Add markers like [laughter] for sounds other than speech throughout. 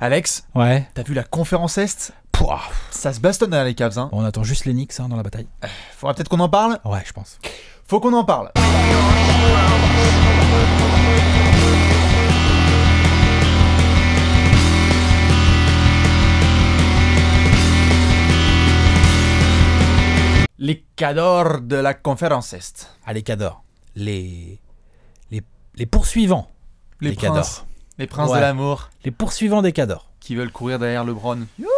Alex, ouais. t'as vu la conférence Est Pouah. Ça se bastonne à hein, les caves. Hein. On attend juste les hein, dans la bataille. faudra peut-être qu'on en parle Ouais, je pense. Faut qu'on en parle. Les cadors de la conférence Est. Ah, les cadors. Les... les... Les poursuivants. les cadors. Les princes de l'amour. Les poursuivants des Cadors. Qui veulent courir derrière LeBron. Youhou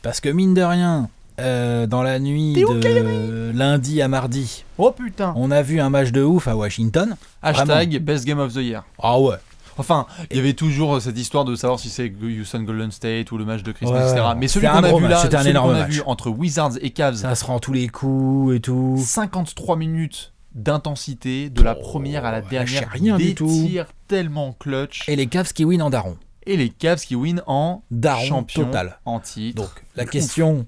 Parce que mine de rien, euh, dans la nuit de lundi à mardi. Oh putain On a vu un match de ouf à Washington. Hashtag best game of the year. Ah ouais Enfin, il y avait toujours euh, cette histoire de savoir si c'est Houston Golden State ou le match de Christmas, etc. Mais celui qu'on a vu là, c'était un énorme match. vu entre Wizards et Cavs. Ça se rend tous les coups et tout. 53 minutes d'intensité, de la oh, première à la bah, dernière, rien des du tout. tirs tellement clutch. Et les Cavs qui win en daron. Et les Cavs qui win en champion total. en Donc la question,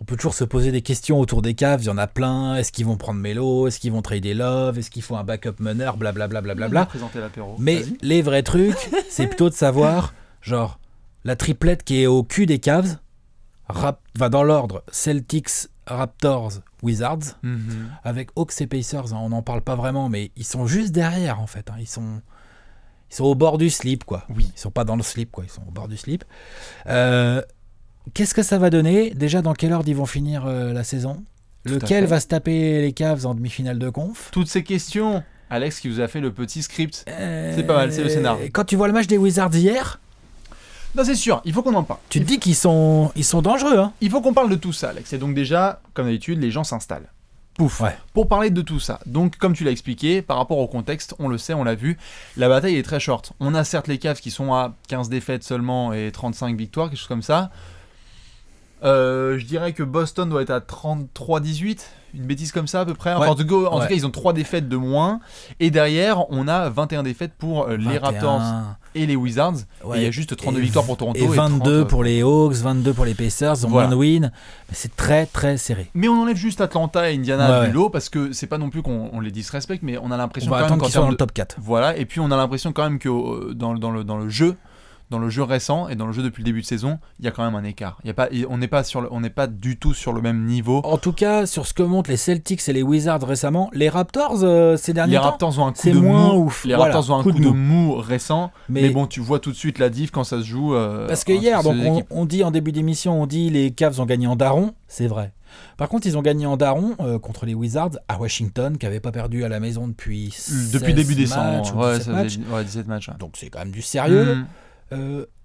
on peut toujours se poser des questions autour des Cavs, il y en a plein. Est-ce qu'ils vont prendre Melo Est-ce qu'ils vont trader Love Est-ce qu'il faut un backup meneur Blablabla. Bla, Mais les vrais trucs, c'est plutôt de savoir, genre, la triplette qui est au cul des Cavs, va dans l'ordre Celtics, Raptors, Wizards, mhm. avec Hawks et Pacers. Hein, on n'en parle pas vraiment, mais ils sont juste derrière en fait. Hein. ils sont ils sont au bord du slip quoi. Oui. Ils sont pas dans le slip quoi. Ils sont au bord du slip. Euh, qu'est-ce que ça va donner Déjà, dans quelle ordre ils vont finir euh, la saison Lequel va se taper les caves en demi-finale de conf Toutes ces questions. Alex qui vous a fait le petit script. Euh, c'est pas mal, c'est le scénario. Quand tu vois le match des Wizards hier, non, c'est sûr, il faut qu'on en parle. Tu te dis qu'ils sont, ils sont dangereux. Hein. Il faut qu'on parle de tout ça, Alex. C'est donc, déjà, comme d'habitude, les gens s'installent. Pouf. Ouais. Pour parler de tout ça, donc comme tu l'as expliqué, par rapport au contexte, on le sait, on l'a vu, la bataille est très short. On a certes les caves qui sont à 15 défaites seulement et 35 victoires, quelque chose comme ça. Euh, je dirais que Boston doit être à 33-18, une bêtise comme ça à peu près. en, tout cas, ils ont 3 défaites de moins. Et derrière, on a 21 défaites pour euh, les Raptors et les Wizards. il y a juste 32 victoires pour Toronto. Et 22 euh, pour les Hawks, 22 pour les Pacers, ils win. C'est très très serré. Mais on enlève juste Atlanta et Indiana du lot parce que c'est pas non plus qu'on les disrespecte, mais on a l'impression quand même qu'ils sont dans le top 4. Voilà, et puis on a l'impression quand même que dans, dans, le, dans le jeu dans le jeu récent et dans le jeu depuis le début de saison, il y a quand même un écart. y a pas, on n'est pas, sur on n'est pas du tout sur le même niveau. En tout cas, sur ce que montrent les Celtics et les Wizards récemment, les Raptors euh, ces derniers les temps, Raptors moins ouf. Les Raptors ont un coup, de, mou. récent, mais, bon, tu vois tout de suite la diff quand ça se joue. Euh, parce que hier, donc, on, dit en début d'émission, on dit les Cavs ont gagné en daron, c'est vrai. Par contre, ils ont gagné en daron euh, contre les Wizards à Washington, qui n'avaient pas perdu à la maison depuis depuis début décembre, ouais, 17 matchs. matchs Donc c'est quand même du sérieux. Hmm. 呃。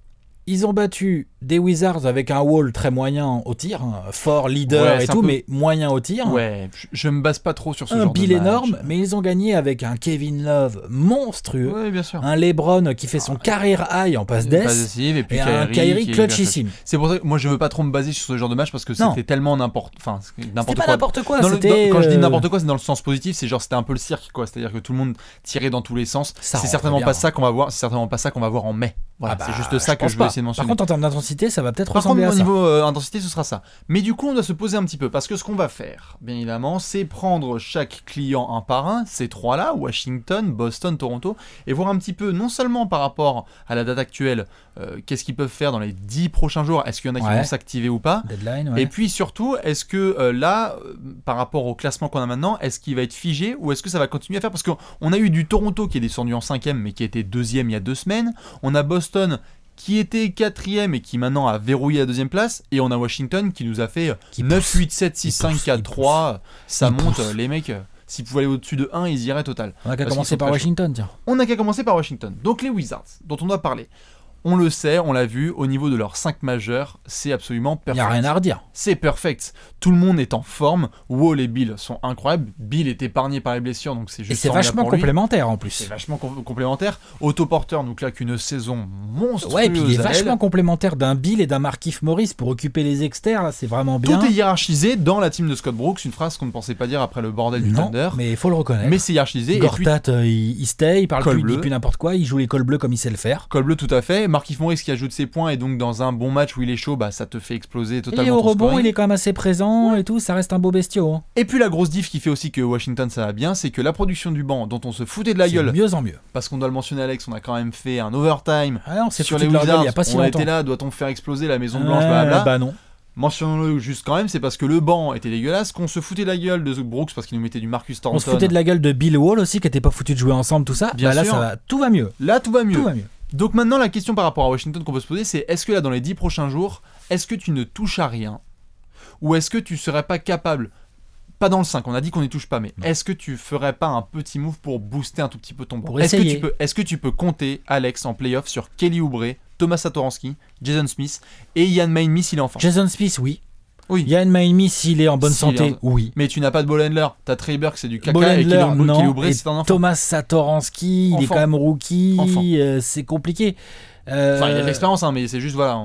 Ils ont battu des Wizards avec un wall très moyen au tir, hein, fort, leader et tout, mais moyen au tir. Ouais, je, me base pas trop sur ce genre de match. énorme, mais ils ont gagné avec un Kevin Love monstrueux, bien sûr. un LeBron qui fait son ah carrière high en passe des. et, puis un Kyrie clutchissime. C'est pour ça que moi je veux pas trop me baser sur ce genre de match parce que c'était tellement n'importe, enfin n'importe quoi. n'importe quoi. quand je dis euh, n'importe quoi, c'est dans le sens positif, c'est genre c'était un peu le cirque quoi, c'est-à-dire que tout le monde tirait dans tous les sens. C'est certainement pas ça qu'on va voir, c'est certainement pas ça qu'on va voir en mai. Ah c'est bah, juste ça que je, je veux par contre, en termes d'intensité, ça va peut-être ressembler à ça. Par contre, au niveau euh, intensité, ce sera ça. Mais du coup, on doit se poser un petit peu parce que ce qu'on va faire, bien évidemment, c'est prendre chaque client un par un, ces trois-là, Washington, Boston, Toronto, et voir un petit peu, non seulement par rapport à la date actuelle, euh, qu'est-ce qu'ils peuvent faire dans les 10 prochains jours, est-ce qu'il y en a qui vont s'activer ou pas, et puis surtout, est-ce que euh, là, par rapport au classement qu'on a maintenant, est-ce qu'il va être figé ou est-ce que ça va continuer à faire Parce qu'on a eu du Toronto qui est descendu en cinquième mais qui était deuxième il y a deux semaines, on a Boston qui était quatrième et qui maintenant a verrouillé la deuxième place. Et on a Washington qui nous a fait 9, 8, 7, 6, 5, 4, 3. Ça monte, les mecs. Euh, s'ils pouvaient aller au-dessus de 1, ils iraient total. On n'a qu'à commencer par Washington, tiens. On n'a qu'à commencer par Washington. Donc les Wizards, dont on doit parler on le sait, on l'a vu, au niveau de leurs 5 majeurs, c'est absolument perfect. Il a rien à redire. C'est perfect. Tout le monde est en forme. Wall et Bill sont incroyables. Bill est épargné par les blessures, donc c'est juste. Et c'est vachement complémentaire en plus. C'est vachement complémentaire. Autoporteur nous claque une saison monstrueuse. Ouais, et puis il est vachement complémentaire d'un Bill et d'un Markif Maurice pour occuper les externes. C'est vraiment bien. Tout est hiérarchisé dans la team de Scott Brooks, une phrase qu'on ne pensait pas dire après le bordel du non, Mais il faut le reconnaître. Mais c'est hiérarchisé. Gortat, euh, il, stay, il parle plus, n'importe quoi, il joue les cols comme il sait le faire. Col bleu, tout à fait. Marquis Morris qui ajoute ses points et donc dans un bon match où il est chaud, bah, ça te fait exploser totalement. Et au rebond, il est quand même assez présent et tout, ça reste un beau bestiau. Hein. Et puis la grosse diff qui fait aussi que Washington ça va bien, c'est que la production du banc dont on se foutait de la gueule. mieux en mieux. Parce qu'on doit le mentionner, Alex, on a quand même fait un overtime ah, on sur les il Y a pas si on était là, doit-on faire exploser la Maison Blanche bah, non. Mentionnons-le juste quand même, c'est parce que le banc était dégueulasse, qu'on se foutait de la gueule de Brooks parce qu'il nous mettait du Marcus Thornton. On se foutait de la gueule de Bill Wall aussi, qui n'était pas foutu de jouer ensemble, tout ça. Bien bah Là, ça va, tout va mieux. Là, Tout va mieux. Donc maintenant, la question par rapport à Washington qu'on peut se poser, c'est est-ce que là, dans les 10 prochains jours, est-ce que tu ne touches à rien Ou est-ce que tu serais pas capable pas dans le 5, on a dit qu'on n'y touche pas, mais est-ce que tu ferais pas un petit move pour booster un tout petit peu ton banc Est-ce que, tu peux, compter, Alex, en playoff sur Kelly Oubre, Thomas Satoransky, Jason Smith et Ian Main, il est enfin Jason Smith, oui. Oui. Yann Miami s'il est en bonne santé, oui. Mais tu n'as pas de Bollendler. T'as Trey c'est du caca. Bolendler, et non. Oubré, c'est un enfant. Thomas Satoransky, il est quand même rookie. Euh, c'est compliqué. Enfin, il a de euh, l'expérience, hein, mais c'est juste, voilà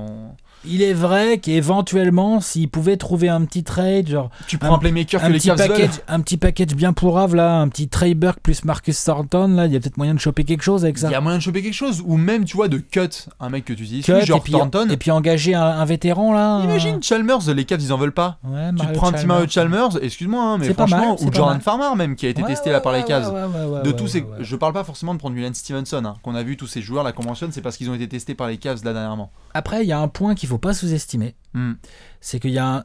il est vrai qu'éventuellement, s'ils pouvaient trouver un petit trade, genre. Tu prends un, playmaker que petit les package, Un petit package bien pourrave, là, un petit Trey Burke plus Marcus Thornton, là, il y a peut-être moyen de choper quelque chose avec ça. Il y a moyen de choper quelque chose, ou même, tu vois, de cut un mec que tu dis, cut, genre et puis, Thornton. Et puis engager un, vétéran, là. Imagine Chalmers, les Cavs, ils en veulent pas. tu prends un petit Chalmers, excuse-moi, hein, mais franchement, ou Jordan Farmer, même, qui a été testé là par les Cavs. de tous ces. Je parle pas forcément de prendre Milan Stevenson, hein, qu'on a vu tous ces joueurs, la convention, c'est parce qu'ils ont été testés par les Cavs là dernièrement. Après, il y a un point qu'il faut pas sous-estimer, hmm. c'est qu'il y a un...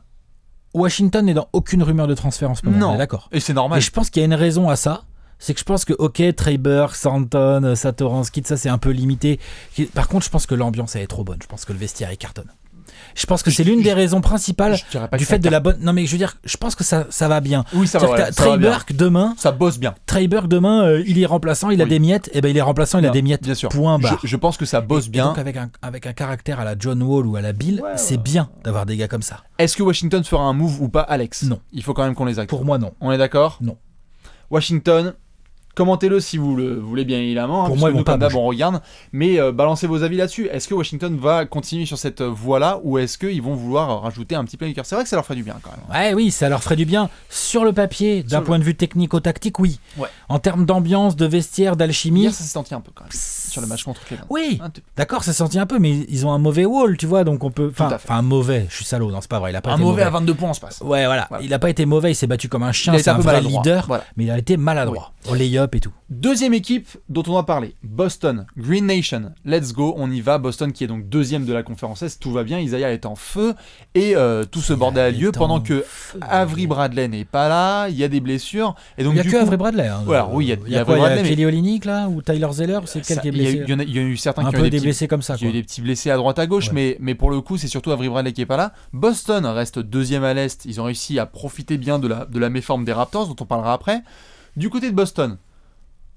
Washington n'est dans aucune rumeur de transfert en ce moment. Non. D'accord. Et c'est normal. Et je pense qu'il y a une raison à ça. C'est que je pense que, ok, Traber, Santon, Satoransky, ça c'est un peu limité. Par contre, je pense que l'ambiance elle est trop bonne. Je pense que le vestiaire est cartonne. Je pense que c'est l'une des raisons principales du fait de la bonne. Non, mais je veux dire, je pense que ça, ça va bien. Oui, ça va. demain. Ça bosse bien. Trey Burke, demain, euh, il est remplaçant, il a des miettes. Et eh ben, il est remplaçant, il a des miettes. Bien sûr. Point barre. Je, pense que ça bosse bien. donc, avec un, avec un caractère à la John Wall ou à la Bill, c'est bien d'avoir des gars comme ça. Est-ce que Washington fera un move ou pas, Alex Non. Il faut quand même qu'on les acte. Pour moi, non. On est d'accord Non. Washington, Commentez-le si vous le voulez bien évidemment. Hein, Pour moi, ils nous, regarde. Mais euh, balancez vos avis là-dessus. Est-ce que Washington va continuer sur cette euh, voie-là ou est-ce qu'ils vont vouloir rajouter un petit de cœur C'est vrai que ça leur ferait du bien quand même. Ouais, oui, ça leur ferait du bien. Sur le papier, d'un point de vue technico-tactique, oui. En termes d'ambiance, de vestiaire, d'alchimie, ça s'est un peu quand même le match contre Cleveland. Oui, d'accord, ça sentit un peu, mais ils ont un mauvais wall, tu vois, donc on peut. Enfin, un mauvais, je suis salaud, non, c'est pas vrai. Il a pas un mauvais, à 22 points, on se passe. Ouais, voilà. Il a pas été mauvais, il s'est battu comme un chien, c'est un, vrai leader, mais il a été maladroit. Au les lay-up et tout. Deuxième équipe dont on va parler, Boston, Green Nation. Let's go, on y va. Boston qui est donc deuxième de la conférence Est, tout va bien, Isaiah est en feu et euh, tout ce bordel a lieu pendant que Avery Bradley n'est pas là, il y a des blessures et donc il n'y a que Avery Bradley. voilà, hein. oui, il y a, Bradley, là ou Tyler Zeller, c'est qui est blessé y, y, a eu certains qui ont eu des, petits, blessés comme ça. des petits blessés à droite à gauche, mais, mais pour le coup, c'est surtout Avery Bradley qui est pas là. Boston reste deuxième à l'Est. Ils ont réussi à profiter bien de la, de la méforme des Raptors, dont on parlera après. Du côté de Boston,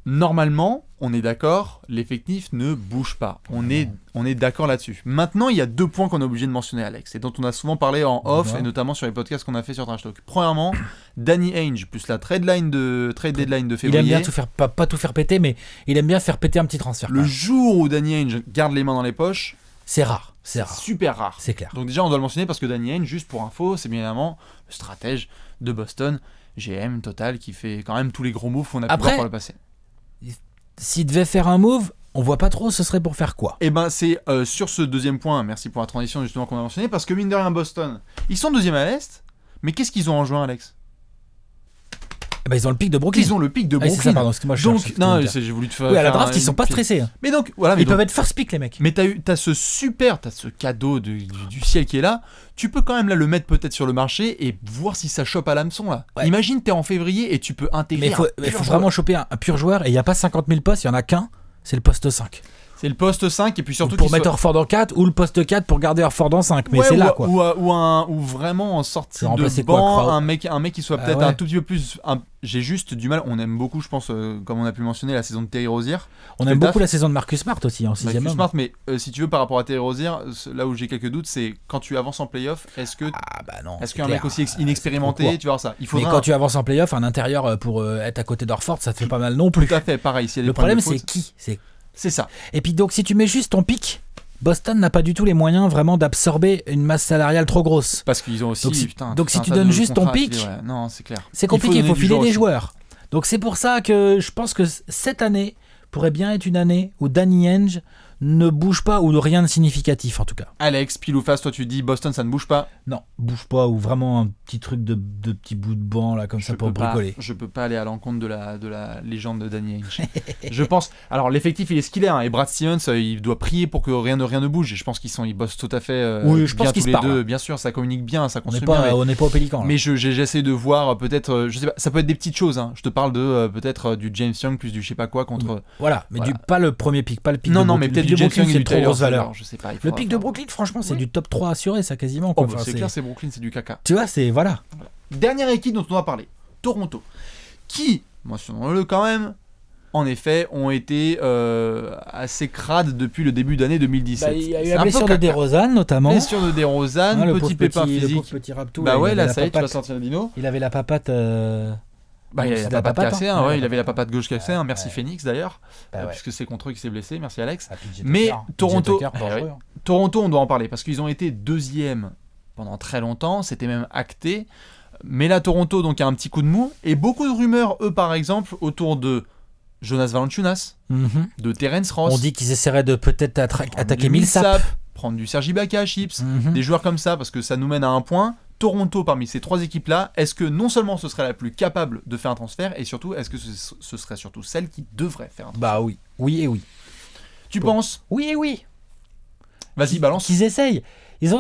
normalement, on est d'accord, l'effectif ne bouge pas. On est, on est d'accord là-dessus. Maintenant, il y a deux points qu'on est obligé de mentionner, Alex, et dont on a souvent parlé en off, bah. et notamment sur les podcasts qu'on a fait sur Trash Talk. Premièrement, Danny Ainge, plus la trade, line de, trade deadline de février. Il aime bien faire, pas, tout faire péter, mais il aime bien faire péter un petit transfert. Le jour où Danny Ainge garde les mains dans les poches, c'est rare, c'est Super rare. C'est clair. Donc déjà, on doit le mentionner parce que Danny Ainge, juste pour info, c'est bien évidemment le stratège de Boston, GM, Total, qui fait quand même tous les gros moves qu'on a pu voir par le passé s'il devait faire un move, on voit pas trop ce serait pour faire quoi. Et eh ben c'est euh, sur ce deuxième point, merci pour la transition justement qu'on a mentionné, parce que mine de rien Boston, ils sont deuxième à l'Est, mais qu'est-ce qu'ils ont en juin Alex eh ben, ils ont le pic de Brooklyn. Ils ont le pic de ah Brooklyn. Ah, ça, pardon, moi, donc, non, j'ai voulu te faire. Oui, à la draft, ils sont pas stressés. Hein. Mais donc, voilà. ils peuvent être first pick, les mecs. Mais t'as, as ce super, t'as ce cadeau du, ciel qui est là. Tu peux quand même là, le mettre peut-être sur le marché et voir si ça chope à l'hameçon. Là. Ouais. Imagine, t'es en février et tu peux intégrer. Mais il faut, vraiment choper un, pur joueur et il n'y a pas 50 000 postes, il y en a qu'un, c'est le poste 5. C'est le poste 5 et puis surtout pour mettre Orford en 4 ou le poste 4 pour garder Orford en 5 mais c'est là quoi. Ou, un, ou vraiment en sorte de banc un mec un mec qui soit ah peut-être un tout petit peu plus j'ai juste du mal on aime beaucoup je pense euh, comme on a pu mentionner la saison de Terry Rozier. On aime beaucoup la saison de Marcus Smart aussi en 6 Marcus Smart mais euh, si tu veux par rapport à Terry Rozier là où j'ai quelques doutes c'est quand tu avances en playoff est-ce que ah, bah non, est-ce qu'un mec aussi ah, inexpérimenté tu vois ça il faudra Mais quand tu avances en playoff un intérieur euh, pour être à côté d'Orford ça te fait pas mal non plus. Tout à fait pareil Le problème c'est qui c'est c'est ça. Et puis donc si tu mets juste ton pic, Boston n'a pas du tout les moyens vraiment d'absorber une masse salariale trop grosse. Parce qu'ils ont aussi. Donc si, tu donnes juste ton pic, non, c'est clair. C'est compliqué, il faut, filer des joueurs. Donc c'est pour ça que je pense que cette année pourrait bien être une année où Danny Henge ne bouge pas ou de rien de significatif en tout cas. Alex, pile ou face, toi tu dis Boston ça ne bouge pas Non, bouge pas ou vraiment un petit truc de, de petit bout de banc là comme ça pour bricoler. je peux pas aller à l'encontre de la, de la légende de Daniel [laughs] je pense. Alors l'effectif il est ce qu'il est hein, et Brad Stevens euh, il doit prier pour que rien de rien ne bouge et je pense qu'ils sont ils bossent tout à fait euh, oui, bien tous les deux. Bien sûr, ça communique bien, ça construit on on n'est pas au Pélican. Mais j'essaie essayé de voir euh, peut-être, je ça peut être des petites choses. Hein. Je te parle de peut-être du James Young plus du je sais pas quoi contre. Voilà, mais Du, pas le premier pick, pas le pick. Non, non, mais peut-être de c'est trop grosse valeur. le pic de Brooklyn, franchement, c'est du top 3 assuré, ça quasiment. Oh, c'est clair, c'est Brooklyn, c'est du caca. Tu vois, c'est. Voilà. Dernière équipe dont on va parler, Toronto, qui, mentionnons-le quand même, en effet, ont été euh, assez crades depuis le début d'année 2017. Bah, il y a eu la blessure de DeRozan notamment. Blessure de DeRozan, ah, petit pépin physique. petit raptou, bah ouais, là, ça y est, tu vas dino. Il avait la papate. Euh, il, avait la patte gauche cassée, hein. merci Phoenix d'ailleurs, bah euh, puisque c'est contre eux qui s'est blessé, merci Alex. Ah, Mais Toronto, eh hein. Toronto, on doit en parler, parce qu'ils ont été deuxième pendant très longtemps, c'était même acté. Mais là, Toronto, donc, a un petit coup de mou, et beaucoup de rumeurs, eux, par exemple, autour de Jonas Valanciunas, mhm. de Terence Ross. On dit qu'ils essaieraient de peut-être attaquer Millsap. Prendre du Sergi Baka, Chips, mhm. des joueurs comme ça, parce que ça nous mène à un point. Toronto parmi ces trois équipes-là, est-ce que non seulement ce serait la plus capable de faire un transfert, et surtout, est-ce que ce, serait surtout celle qui devrait faire un transfert Bah oui, oui et oui. Tu penses Oui et oui. Vas-y, balance. Ils essayent. Ils ont...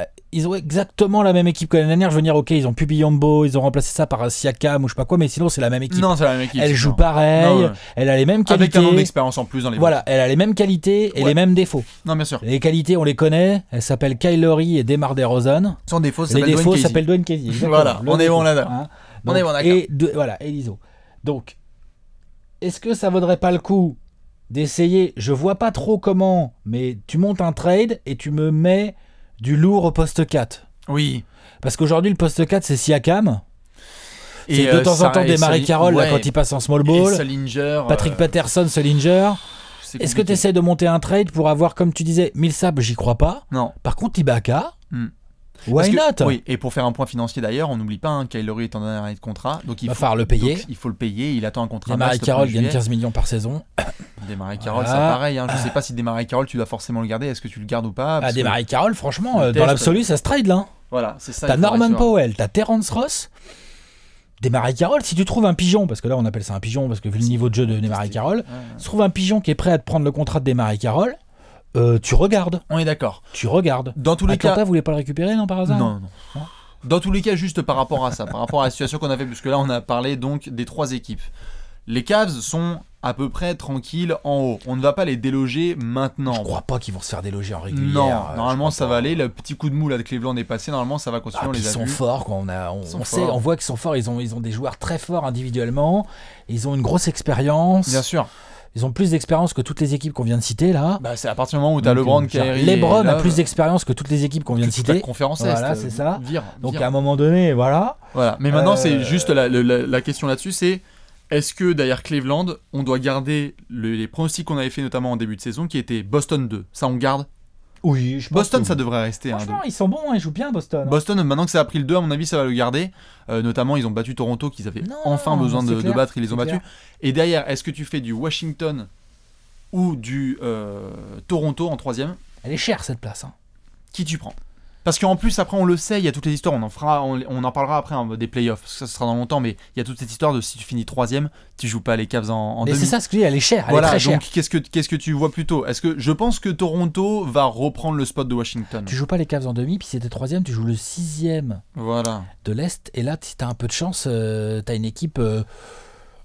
Euh, ils ont exactement la même équipe que l'année dernière. Je veux dire, ok, ils ont pu ils ont remplacé ça par Siakam ou je sais pas quoi, mais sinon c'est la même équipe. Non, c'est la même équipe. Elle joue pareil, elle a les mêmes qualités. Avec un d'expérience en plus dans les Voilà, elle a les mêmes qualités et les mêmes défauts. Non, bien sûr. Les qualités, on les connaît. Elle s'appelle Kylori et Demar DeRozan. Son défaut, les défauts s'appellent Dwayne Casey. [laughs] voilà, on est bon là-dedans. Hein on est bon d'accord. Et voilà, Eliso. Donc, est-ce que ça vaudrait pas le coup d'essayer Je vois pas trop comment, mais tu montes un trade et tu me mets du lourd au poste 4. Oui. Parce qu'aujourd'hui, le poste 4, c'est Siakam. Et de euh, temps en temps des Marie carole quand il passe en small ball. Patrick euh, Patterson, Solinger. Est-ce que tu essaies de monter un trade pour avoir, comme tu disais, Millsap, j'y crois pas. Non. Par contre, Ibaka, hmm et pour faire un point financier d'ailleurs, on n'oublie pas, hein, est en dernière année de contrat, donc il va faut, le payer. il faut le payer, il attend un contrat. marie Carroll gagne 15 millions par saison. [coughs] Desmarais Carroll, c'est pareil. Hein, je ne sais pas si Démarrer Carroll, tu dois forcément le garder. Est-ce que tu le gardes ou pas ah, Desmarais Carroll, franchement, euh, dans l'absolu, ça se trade là. Hein. Voilà, c'est ça. T'as Norman Powell, t'as Terence Ross. Démarrer Carroll, si tu trouves un pigeon, parce que là on appelle ça un pigeon, parce que vu le niveau de jeu de Démarrer Carroll, si trouve un pigeon qui est prêt à te prendre le contrat de Démarrer Carroll, euh, tu regardes. On est d'accord. Tu regardes. Dans tous les Atlanta, cas. voulez pas le récupérer, non, par hasard Non, Dans tous les cas, juste par rapport à ça, par rapport à la situation qu'on a fait, puisque là, on a parlé donc des trois équipes. Les caves sont à peu près tranquilles en haut. On ne va pas les déloger maintenant. Je crois pas qu'ils vont se faire déloger en régulière. Non, euh, normalement ça va aller. Le petit coup de moule de Cleveland est passé. Normalement ça va continuer. Ah, les ils sont forts. Quoi. On, a, sait, on voit qu'ils sont forts. Ils ont, ils ont des joueurs très forts individuellement. Ils ont une grosse expérience. Bien sûr. Ils ont plus d'expérience que toutes les équipes qu'on vient de citer là. Bah, c'est à partir du moment où tu as LeBron, euh, arrive. LeBron a plus euh, d'expérience que toutes les équipes qu'on vient de citer. Conférence voilà, c'est euh, ça. Donc à un moment donné, voilà. Voilà. Mais maintenant, c'est juste la, question là-dessus, c'est est-ce que derrière Cleveland, on doit garder les pronostics qu'on avait fait notamment en début de saison, qui étaient Boston 2 Ça, on garde oui, Boston, ça devrait rester. Hein, Franchement, ils sont bons, hein, ils jouent bien Boston. Hein. Boston, maintenant que ça a pris le 2, à mon avis, ça va le garder. Euh, notamment, ils ont battu Toronto, qu'ils avaient enfin besoin de, battre, ils les ont battus. Et derrière, est-ce que tu fais du Washington ou du euh, Toronto en troisième Elle est chère cette place. Qui tu prends parce qu'en plus, après, on le sait, il y a toutes les histoires. On en, fera, on, en parlera après hein, des playoffs. Parce que ça sera dans longtemps, mais il y a toute cette histoire de si tu finis troisième, tu joues pas les Cavs en, demi. Mais c'est ça, ce que je dis, elle est chère. Elle voilà, est très chère. donc qu'est-ce que, qu'est-ce que tu vois plutôt Est-ce que je pense que Toronto va reprendre le spot de Washington Tu joues pas les Cavs en demi, puis si t'es troisième, tu joues le sixième voilà. de l'Est. Et là, si t'as un peu de chance, tu euh, t'as une équipe. Euh,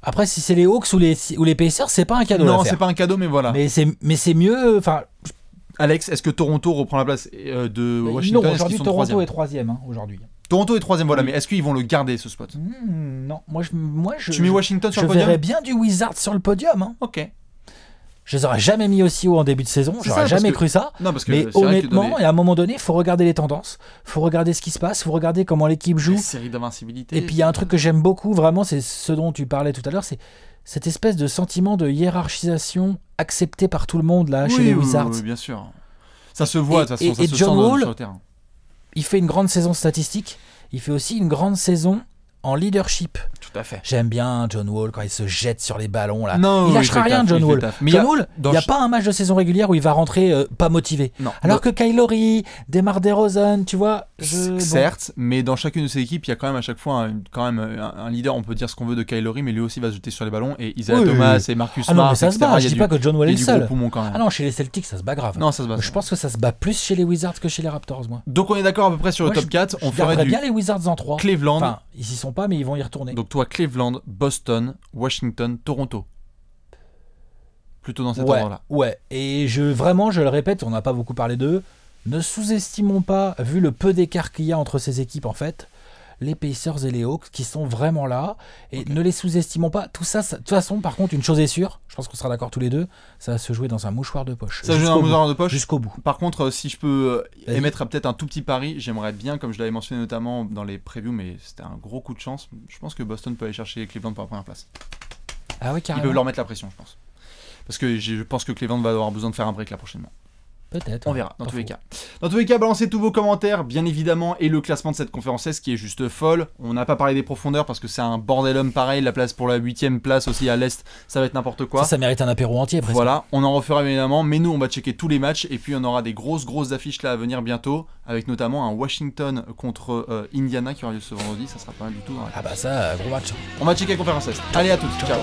après, si c'est les Hawks ou les, ou les Pacers, c'est pas un cadeau. Non, c'est pas un cadeau, mais voilà. Mais c'est, mais c'est mieux. Enfin, Alex, est-ce que Toronto reprend la place euh, de euh, Washington Non, aujourd'hui Toronto est troisième. Hein, aujourd'hui. Toronto est troisième, voilà, mais est-ce qu'ils vont le garder ce spot hmm, Non, moi je, moi je. Tu mets Washington sur le podium Je verrais bien du Wizard sur le podium. Hein. Ok. Je les aurais jamais mis aussi haut en début de saison. J'aurais jamais cru ça. mais honnêtement, à un moment donné, il faut regarder les tendances, il faut regarder ce qui se passe, il faut regarder comment l'équipe joue. Série d'invincibilité. Et puis il y a un truc que j'aime beaucoup vraiment, c'est ce dont tu parlais tout à l'heure, c'est cette espèce de sentiment de hiérarchisation accepté par tout le monde là chez les Wizards. Oui, bien sûr. Ça se voit Et, John il fait une grande saison statistique. Il fait aussi une grande saison en leadership. Tout à fait. J'aime bien John Wall quand il se jette sur les ballons là. Non, il lâchera rien, John Wall. Mais John Wall, il n'y a, pas un match de saison régulière où il va rentrer euh, pas motivé. Alors que Kylori, Demar Derozan, tu vois. Certes, mais dans chacune de ces équipes, il y a quand même à chaque fois un, quand même euh, un, leader. On peut dire ce qu'on veut de Kylori, mais lui aussi va se jeter sur les ballons. Et Isaiah Thomas et Marcus ah non, mais ça se bat. Je dis pas que John Wall est le seul. Ah non, chez les Celtics, ça se bat grave. Non, ça se bat. Je pense que ça se bat plus chez les Wizards que chez les Raptors, moi. Donc on est d'accord à peu près sur le top 4. On ferait bien les Wizards en trois. Cleveland. Ils s'y sont pas, mais ils vont y retourner. Donc toi, Cleveland, Boston, Washington, Toronto. Plutôt dans cet ouais, là Ouais. Et je vraiment, je le répète, on n'a pas beaucoup parlé d'eux. Ne sous-estimons pas, vu le peu d'écart qu'il y a entre ces équipes en fait, les Pacers et les Hawks qui sont vraiment là. Et ne les sous-estimons pas. Tout ça, de toute façon, par contre, une chose est sûre, je pense qu'on sera d'accord tous les deux, ça va se jouer dans un mouchoir de poche. Ça se dans un mouchoir de poche Jusqu'au bout. Par contre, euh, si je peux euh, émettre peut-être un tout petit pari, j'aimerais bien, comme je l'avais mentionné notamment dans les previews, mais c'était un gros coup de chance, je pense que Boston peut aller chercher Cleveland pour la première place. Ah oui, carrément. Ils peuvent leur mettre la pression, je pense. Parce que je pense que Cleveland va avoir besoin de faire un break là prochainement peut On verra, dans tous les cas. Dans tous les cas, balancez tous vos commentaires, bien évidemment, et le classement de cette conférence S qui est juste folle. On n'a pas parlé des profondeurs parce que c'est un bordel homme pareil. La place pour la 8 place aussi à l'Est, ça va être n'importe quoi. Ça, mérite un apéro entier, presque. Voilà, on en refera évidemment, mais nous, on va checker tous les matchs et puis on aura des grosses, grosses affiches là à venir bientôt, avec notamment un Washington contre euh, Indiana qui aura lieu ce vendredi. Ça sera pas mal du tout. Hein. Ah bah ça, gros match. On va checker la conférence S. Allez, à tous ciao.